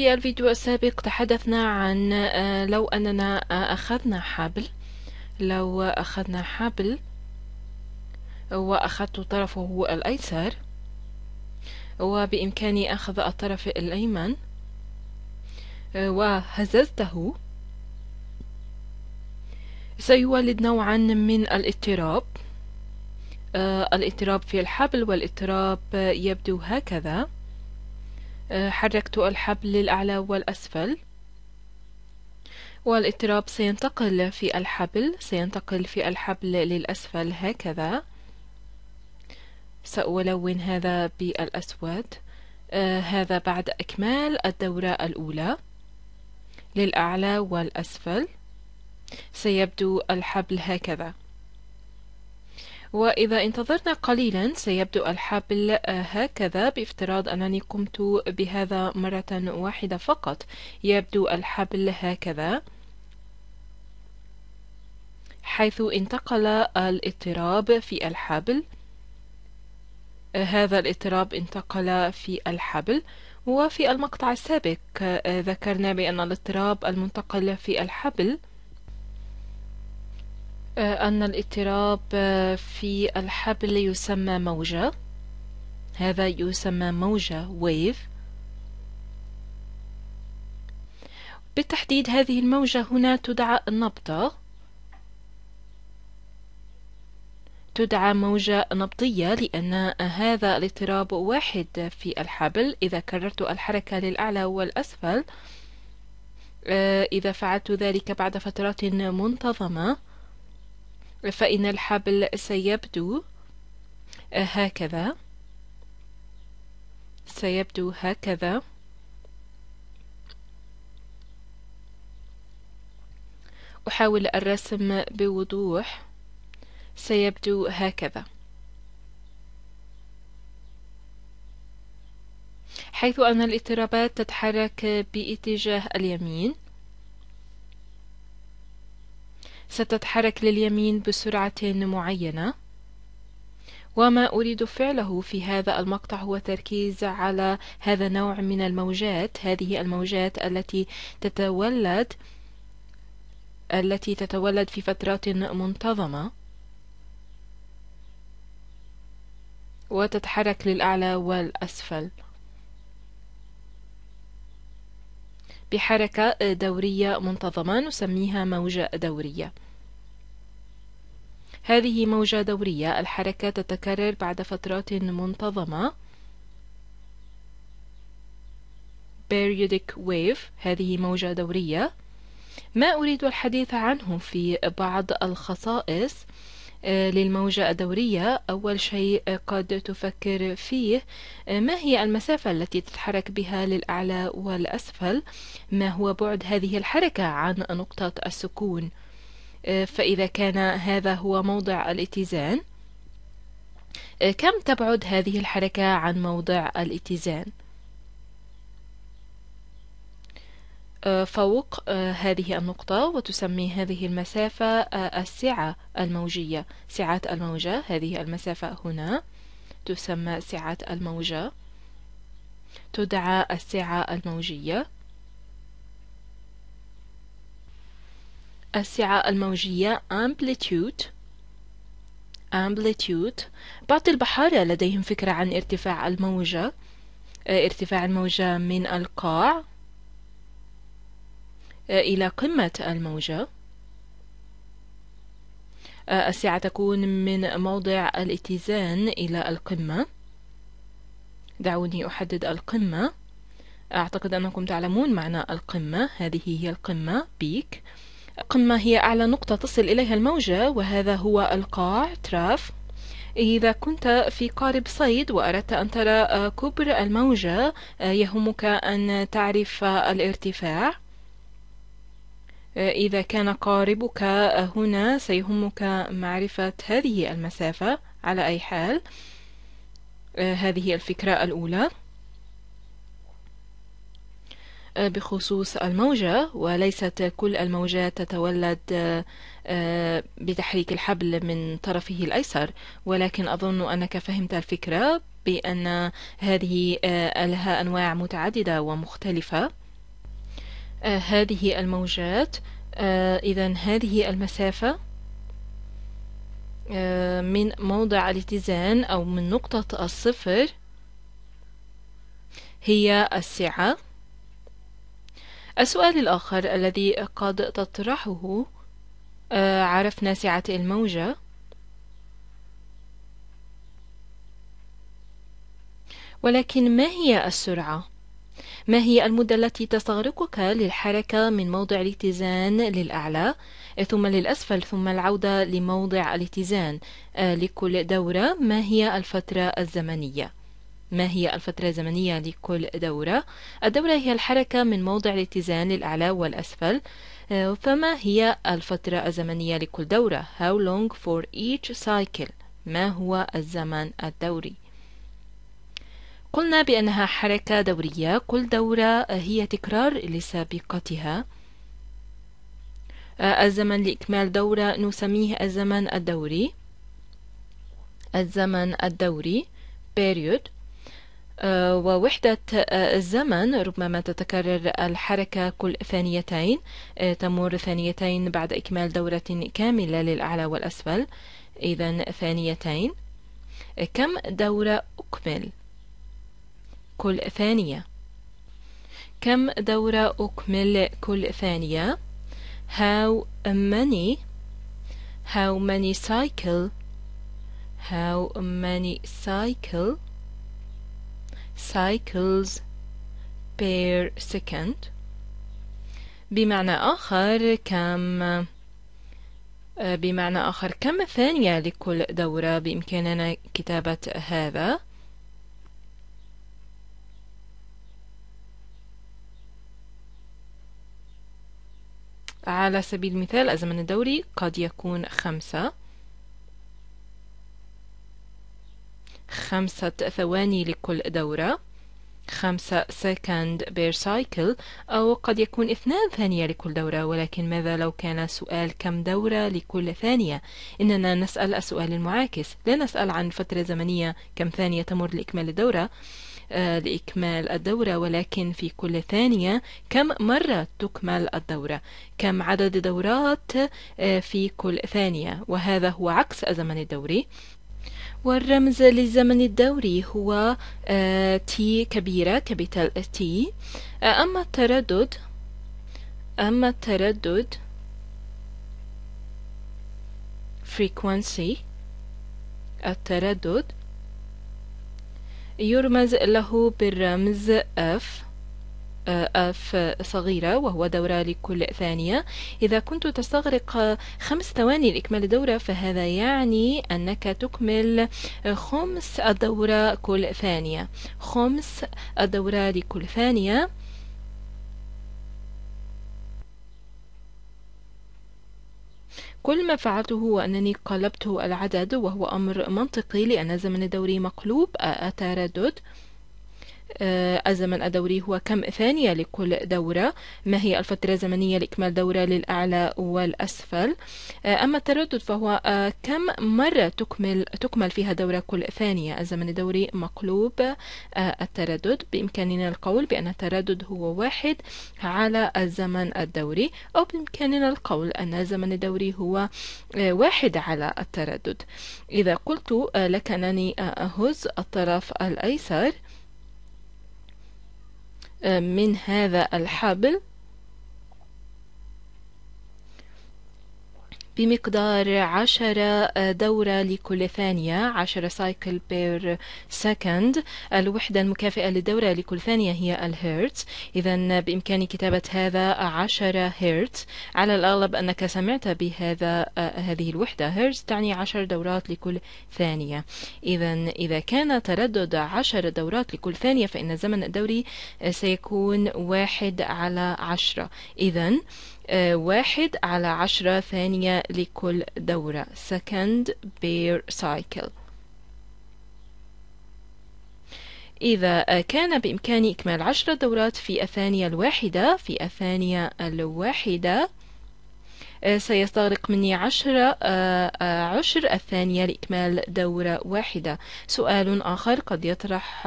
في الفيديو السابق تحدثنا عن آه، لو أننا آه، أخذنا حبل لو أخذنا حبل وأخذت طرفه الأيسر وبإمكاني أخذ الطرف الأيمن آه، وهززته سيولد نوعا من الاضطراب الاضطراب في الحبل والاضطراب يبدو هكذا أه، حركت الحبل للأعلى والأسفل والاضطراب سينتقل في الحبل سينتقل في الحبل للأسفل هكذا سألون هذا بالأسود آه هذا بعد إكمال الدورة الأولى للأعلى والأسفل سيبدو الحبل هكذا وإذا انتظرنا قليلا سيبدو الحبل آه، هكذا بافتراض أنني قمت بهذا مرة واحدة فقط يبدو الحبل هكذا حيث انتقل الاضطراب في الحبل آه، هذا الاضطراب انتقل في الحبل وفي المقطع السابق آه، ذكرنا بأن الاضطراب المنتقل في الحبل آه، أن الاضطراب آه، في الحبل يسمى موجة هذا يسمى موجة ويف بالتحديد هذه الموجة هنا تدعى النبضة تدعى موجة نبضية لأن هذا الاضطراب واحد في الحبل إذا كررت الحركة للأعلى والأسفل آه، إذا فعلت ذلك بعد فترات منتظمة فإن الحبل سيبدو آه، هكذا سيبدو هكذا أحاول الرسم بوضوح سيبدو هكذا حيث أن الاضطرابات تتحرك باتجاه اليمين ستتحرك لليمين بسرعة معينة وما أريد فعله في هذا المقطع هو تركيز على هذا النوع من الموجات هذه الموجات التي تتولد التي تتولد في فترات منتظمة وتتحرك للأعلى والأسفل بحركة دورية منتظمة نسميها موجة دورية هذه موجة دورية الحركة تتكرر بعد فترات منتظمة periodic wave هذه موجة دورية ما أريد الحديث عنه في بعض الخصائص آه، للموجة الدورية أول شيء آه، قد تفكر فيه آه، ما هي المسافة التي تتحرك بها للأعلى والأسفل ما هو بعد هذه الحركة عن نقطة السكون فإذا كان هذا هو موضع الاتزان كم تبعد هذه الحركة عن موضع الاتزان آه، فوق آه، هذه النقطة وتسمي هذه المسافة آه، السعة الموجية سعة الموجة هذه المسافة هنا تسمى سعة الموجة تدعى السعة الموجية السعة الموجية amplitude amplitude بعض البحارة لديهم فكرة عن ارتفاع الموجة ارتفاع الموجة من القاع إلى قمة الموجة آه، السعة تكون من موضع الاتزان إلى القمة دعوني أحدد القمة أعتقد أنكم تعلمون معنى القمة هذه هي القمة بيك القمة هي أعلى نقطة تصل إليها الموجة وهذا هو القاع تراف إذا كنت في قارب صيد وأردت أن ترى آه، كبر الموجة آه، يهمك أن تعرف الارتفاع آه، إذا كان قاربك آه، هنا سيهمك معرفة هذه المسافة على أي حال آه، هذه الفكرة الأولى بخصوص الموجة وليست كل الموجات تتولد بتحريك الحبل من طرفه الأيسر ولكن أظن أنك فهمت الفكرة بأن هذه لها أنواع متعددة ومختلفة آه، هذه الموجات آه، إذا هذه المسافة آه، من موضع الاتزان أو من نقطة الصفر هي السعة السؤال الآخر الذي قد تطرحه عرفنا سعة الموجة ولكن ما هي السرعة؟ ما هي المدة التي تستغرقك للحركة من موضع الاتزان للأعلى ثم للأسفل ثم العودة لموضع الاتزان آه، لكل دورة ما هي الفترة الزمنية؟ ما هي الفترة الزمنية لكل دورة؟ الدورة هي الحركة من موضع الاتزان للأعلى والأسفل آه، فما هي الفترة الزمنية لكل دورة؟ How long for each cycle؟ ما هو الزمن الدوري؟ قلنا بأنها حركة دورية كل دورة هي تكرار لسابقتها آه، الزمن لإكمال دورة نسميه الزمن الدوري الزمن الدوري period آه، ووحدة آه، الزمن ربما تتكرر الحركة كل ثانيتين تمر ثانيتين بعد إكمال دورة كاملة للأعلى والأسفل إذا ثانيتين كم دورة أكمل كل ثانية كم دورة أكمل كل ثانية how many how many cycle how many cycle cycles per second بمعنى آخر كم آه، بمعنى آخر كم ثانية لكل دورة بإمكاننا كتابة هذا على سبيل المثال الزمن الدوري قد يكون خمسة خمسة ثواني لكل دورة خمسة سكند بير سايكل أو قد يكون اثنان ثانية لكل دورة ولكن ماذا لو كان سؤال كم دورة لكل ثانية إننا نسأل السؤال المعاكس لا نسأل عن فترة زمنية كم ثانية تمر لإكمال الدورة آه، لإكمال الدورة ولكن في كل ثانية كم مرة تكمل الدورة كم عدد دورات آه، في كل ثانية وهذا هو عكس الزمن الدوري والرمز للزمن الدوري هو تي آه، كبيرة كابيتال تي أما التردد أما التردد frequency التردد يرمز له بالرمز F أف صغيرة وهو دورة لكل ثانية إذا كنت تستغرق خمس ثواني لإكمال دورة فهذا يعني أنك تكمل خمس الدورة كل ثانية خمس دورة لكل ثانية كل ما فعلته هو أنني قلبت العدد وهو أمر منطقي لأن زمن الدوري مقلوب أتردد الزمن آه، الدوري هو كم ثانية لكل دورة ما هي الفترة الزمنية لإكمال دورة للأعلى والأسفل آه، أما التردد فهو آه، كم مرة تكمل, تكمل فيها دورة كل ثانية الزمن الدوري مقلوب التردد بإمكاننا القول بأن التردد هو واحد على الزمن الدوري أو بإمكاننا القول أن الزمن الدوري هو واحد على التردد إذا قلت لك أنني أهز الطرف الأيسر آه، من هذا الحبل بمقدار عشرة دورة لكل ثانية عشرة سايكل بير سكند الوحدة المكافئة للدورة لكل ثانية هي الهيرتز إذا بإمكاني كتابة هذا عشرة هرتز على الأغلب أنك سمعت بهذا هذه الوحدة هرتز تعني عشر دورات لكل ثانية إذا إذا كان تردد عشر دورات لكل ثانية فإن الزمن الدوري سيكون واحد على عشرة إذا آه، واحد على عشرة ثانية لكل دورة second bear cycle إذا آه، كان بإمكاني إكمال عشر دورات في الثانية الواحدة في الثانية الواحدة آه، سيستغرق مني عشر آه، آه، عشر الثانية لإكمال دورة واحدة سؤال آخر قد يطرح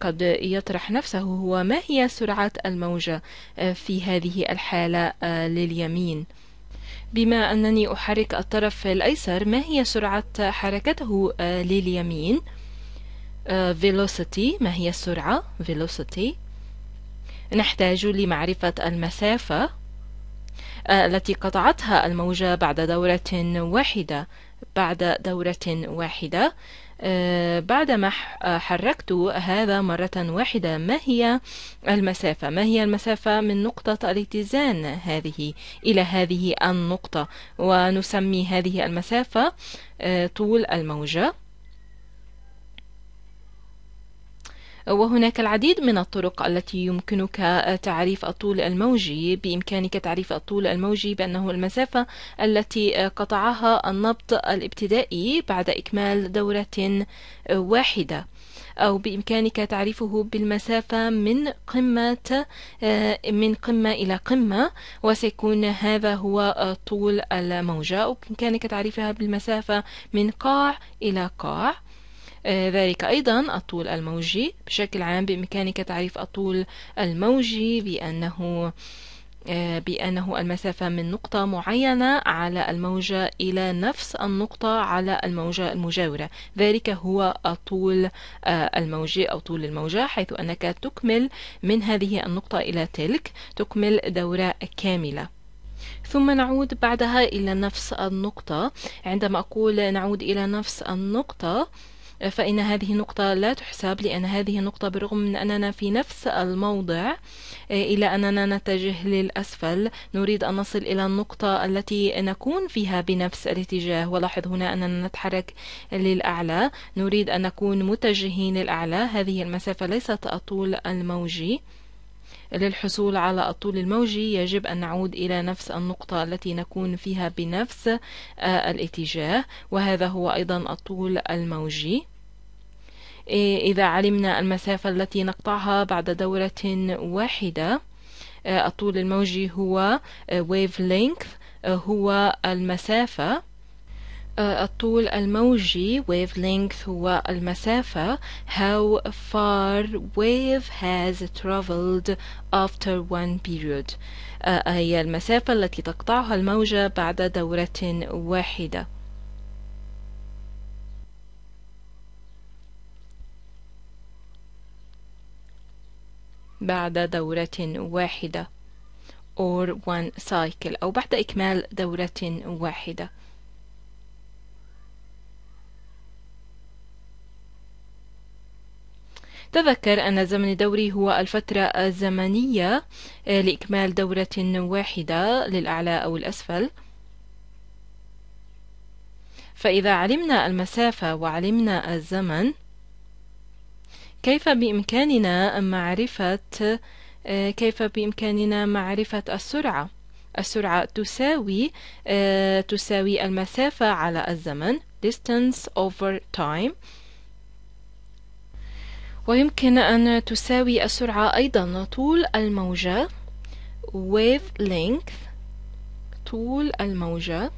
قد يطرح نفسه هو ما هي سرعة الموجة في هذه الحالة لليمين؟ بما أنني أحرك الطرف الأيسر ما هي سرعة حركته لليمين velocity ما هي السرعة velocity نحتاج لمعرفة المسافة آه، التي قطعتها الموجة بعد دورة واحدة بعد دورة واحدة آه، بعدما آه، حركت هذا مرة واحدة ما هي المسافة ما هي المسافة من نقطة الاتزان هذه إلى هذه النقطة ونسمي هذه المسافة طول الموجة وهناك العديد من الطرق التي يمكنك تعريف الطول الموجي بإمكانك تعريف الطول الموجي بأنه المسافة التي قطعها النبض الابتدائي بعد إكمال دورة واحدة أو بإمكانك تعريفه بالمسافة من قمة من قمة إلى قمة وسيكون هذا هو طول الموجة أو بإمكانك تعريفها بالمسافة من قاع إلى قاع آه، ذلك أيضا الطول الموجي بشكل عام بإمكانك تعريف الطول الموجي بأنه آه، بأنه المسافة من نقطة معينة على الموجة إلى نفس النقطة على الموجة المجاورة ذلك هو الطول آه، الموجي أو طول الموجة حيث أنك تكمل من هذه النقطة إلى تلك تكمل دورة كاملة ثم نعود بعدها إلى نفس النقطة عندما أقول نعود إلى نفس النقطة فإن هذه النقطة لا تحسب لأن هذه النقطة برغم من أننا في نفس الموضع آه، إلا أننا نتجه للأسفل نريد أن نصل إلى النقطة التي نكون فيها بنفس الاتجاه ولاحظ هنا أننا نتحرك للأعلى نريد أن نكون متجهين للأعلى هذه المسافة ليست الطول الموجي للحصول على الطول الموجي يجب أن نعود إلى نفس النقطة التي نكون فيها بنفس آه، الاتجاه وهذا هو أيضا الطول الموجي إذا علمنا المسافة التي نقطعها بعد دورة واحدة آه، الطول الموجي هو آه، wavelength هو المسافة آه، الطول الموجي wavelength هو المسافة how far wave has traveled after one period آه، هي المسافة التي تقطعها الموجة بعد دورة واحدة بعد دورة واحدة or one cycle أو بعد إكمال دورة واحدة تذكر أن زمن دوري هو الفترة الزمنية آه، لإكمال دورة واحدة للأعلى أو الأسفل فإذا علمنا المسافة وعلمنا الزمن كيف بإمكاننا معرفة آه، كيف بإمكاننا معرفة السرعة السرعة تساوي آه، تساوي المسافة على الزمن distance over time ويمكن أن تساوي السرعة أيضا طول الموجة length طول الموجة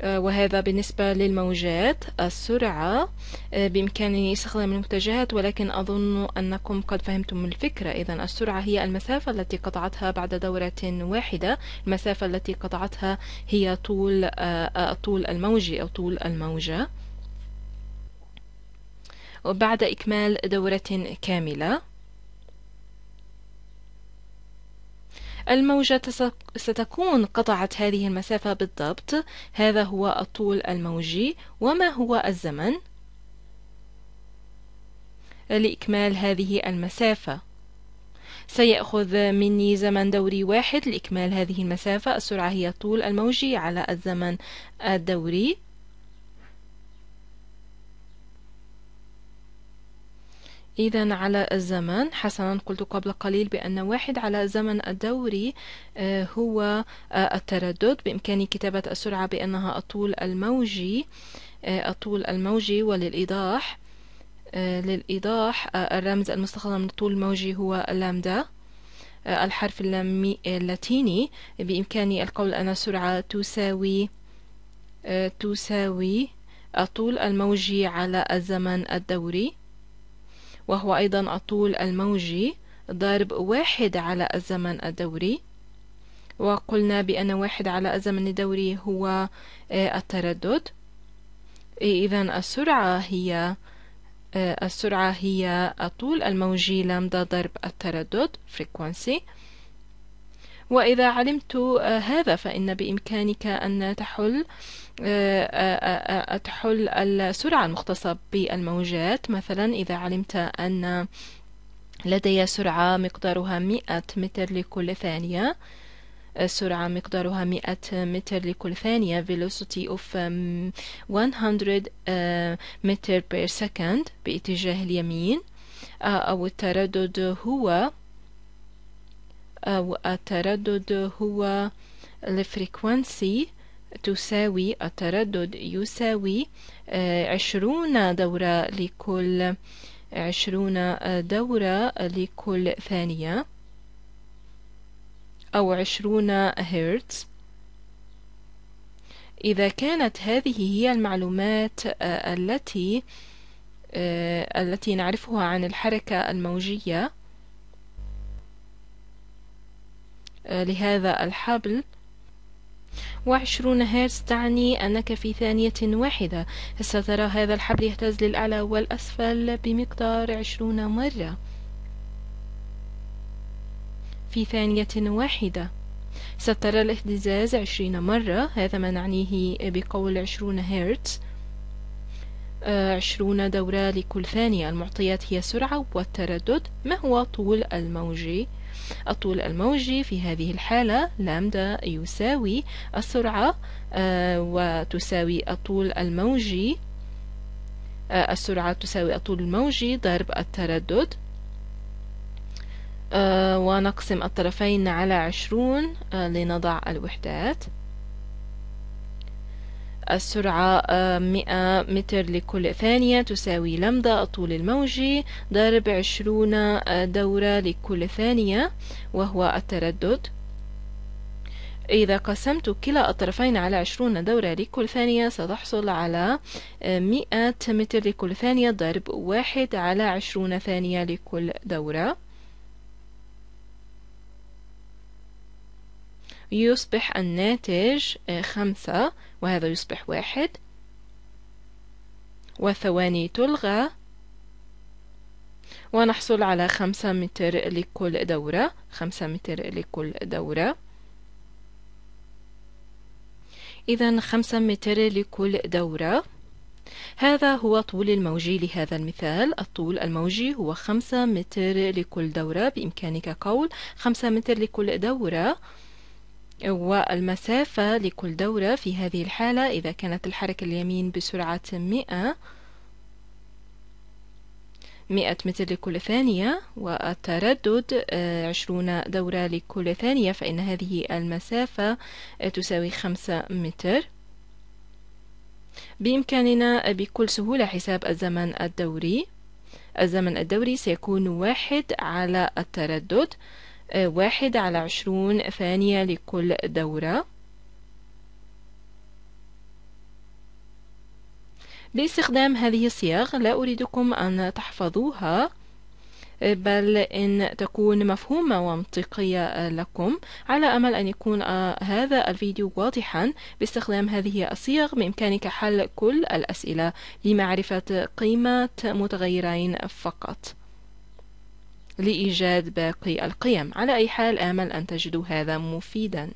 آه، وهذا بالنسبة للموجات السرعة آه، بإمكانني استخدام المتجهات ولكن أظن أنكم قد فهمتم الفكرة إذا السرعة هي المسافة التي قطعتها بعد دورة واحدة المسافة التي قطعتها هي طول آه، طول الموجي أو طول الموجة بعد إكمال دورة كاملة الموجة ستكون قطعت هذه المسافة بالضبط هذا هو الطول الموجي وما هو الزمن لإكمال هذه المسافة سيأخذ مني زمن دوري واحد لإكمال هذه المسافة السرعة هي الطول الموجي على الزمن الدوري إذا على الزمن حسنا قلت قبل قليل بأن واحد على زمن الدوري آه، هو آه، التردد بإمكاني كتابة السرعة بأنها الطول الموجي آه، الطول الموجي وللإيضاح للإيضاح الرمز المستخدم للطول الموجي هو اللامدا الحرف اللامي اللاتيني بإمكاني القول أن السرعة تساوي تساوي الطول الموجي على الزمن الدوري وهو أيضا الطول الموجي ضرب واحد على الزمن الدوري وقلنا بأن واحد على الزمن الدوري هو آه، التردد إيه، إذا السرعة هي آه، السرعة هي الطول الموجي لامدا ضرب التردد frequency وإذا علمت آه، هذا فإن بإمكانك أن تحل آه، آه، تحل السرعة المختصة بالموجات مثلا إذا علمت أن لدي سرعة مقدارها 100 متر لكل ثانية السرعة مقدارها 100 متر لكل ثانية velocity of 100 متر per second باتجاه اليمين أو التردد هو أو التردد هو الفريكونسي تساوي التردد يساوي آه، عشرون دورة لكل عشرون آه، دورة لكل ثانية أو عشرون هرتز إذا كانت هذه هي المعلومات آه، التي التي نعرفها عن الحركة الموجية آه، لهذا الحبل وعشرون هرتز تعني أنك في ثانية واحدة سترى هذا الحبل يهتز للأعلى والأسفل بمقدار عشرون مرة في ثانية واحدة سترى الاهتزاز عشرين مرة هذا ما نعنيه بقول عشرون هرتز آه، عشرون دورة لكل ثانية المعطيات هي سرعة والتردد ما هو طول الموجي الطول الموجي في هذه الحالة لامدا نعم، يساوي السرعة آه، وتساوي الطول الموجي آه، السرعة تساوي الطول الموجي ضرب التردد آه، ونقسم الطرفين على عشرون لنضع الوحدات السرعة 100 آه، متر لكل ثانية تساوي لمدة الطول الموجي ضرب 20 آه، دورة لكل ثانية وهو التردد إذا قسمت كلا الطرفين على 20 دورة لكل ثانية ستحصل على 100 آه، متر لكل ثانية ضرب واحد على 20 ثانية لكل دورة يصبح الناتج خمسة وهذا يصبح واحد وثواني تلغى ونحصل على خمسة متر لكل دورة خمسة متر لكل دورة إذا خمسة متر لكل دورة هذا هو طول الموجي لهذا المثال الطول الموجي هو خمسة متر لكل دورة بإمكانك قول خمسة متر لكل دورة والمسافة لكل دورة في هذه الحالة إذا كانت الحركة اليمين بسرعة 100 100 متر لكل ثانية والتردد 20 آه، دورة لكل ثانية فإن هذه المسافة آه، تساوي 5 متر بإمكاننا آه، بكل سهولة حساب الزمن الدوري الزمن الدوري سيكون واحد على التردد واحد على عشرون ثانية لكل دورة باستخدام هذه الصيغ لا أريدكم أن تحفظوها بل إن تكون مفهومة ومنطقية لكم على أمل أن يكون آه، هذا الفيديو واضحا باستخدام هذه الصيغ بإمكانك حل كل الأسئلة لمعرفة قيمة متغيرين فقط لإيجاد باقي القيم على أي حال آمل أن تجدوا هذا مفيدا